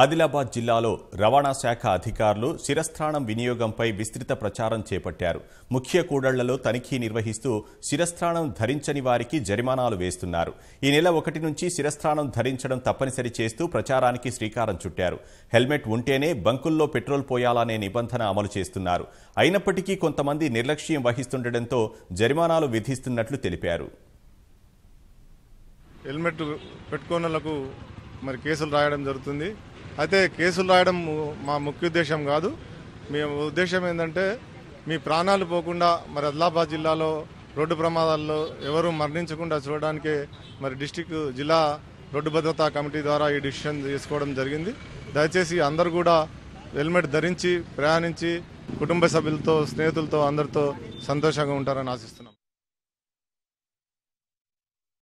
ఆదిలాబాద్ జిల్లాలో రవాణా శాఖ అధికారులు శిరస్థానం వినియోగంపై విస్తృత ప్రచారం చేపట్టారు ముఖ్య కూడళ్లలో తనిఖీ నిర్వహిస్తూ శిరస్థానం ధరించని వారికి జరిమానాలు వేస్తున్నారు ఈ నెల ఒకటి నుంచి శిరస్థానం ధరించడం తప్పనిసరి చేస్తూ ప్రచారానికి శ్రీకారం చుట్టారు హెల్మెట్ ఉంటేనే బంకుల్లో పెట్రోల్ పోయాలనే నిబంధన అమలు చేస్తున్నారు అయినప్పటికీ కొంతమంది నిర్లక్ష్యం వహిస్తుండటంతో జరిమానాలు విధిస్తున్నట్లు తెలిపారు హెల్మెట్ పెట్టుకోనలకు మరి కేసులు రాయడం జరుగుతుంది అయితే కేసులు రాయడం మా ముఖ్య ఉద్దేశం కాదు మేము ఉద్దేశం ఏంటంటే మీ ప్రాణాలు పోకుండా మరి అదిలాబాద్ జిల్లాలో రోడ్డు ప్రమాదాల్లో ఎవరు మరణించకుండా చూడడానికి మరి డిస్టిక్ జిల్లా రోడ్డు భద్రతా కమిటీ ద్వారా ఈ డిసిషన్ తీసుకోవడం జరిగింది దయచేసి అందరు కూడా హెల్మెట్ ధరించి ప్రయాణించి కుటుంబ సభ్యులతో స్నేహితులతో అందరితో సంతోషంగా ఉంటారని ఆశిస్తున్నాం